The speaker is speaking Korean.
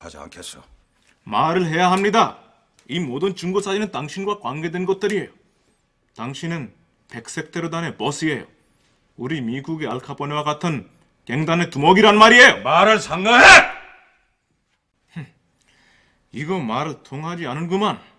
하지 않겠어. 말을 해야 합니다. 이 모든 증거 사진은 당신과 관계된 것들이에요. 당신은 백색 테러단의 버스예요. 우리 미국의 알카보네와 같은 갱단의 두목이란 말이에요. 말을 상가해! 이거 말을 통하지 않은구만.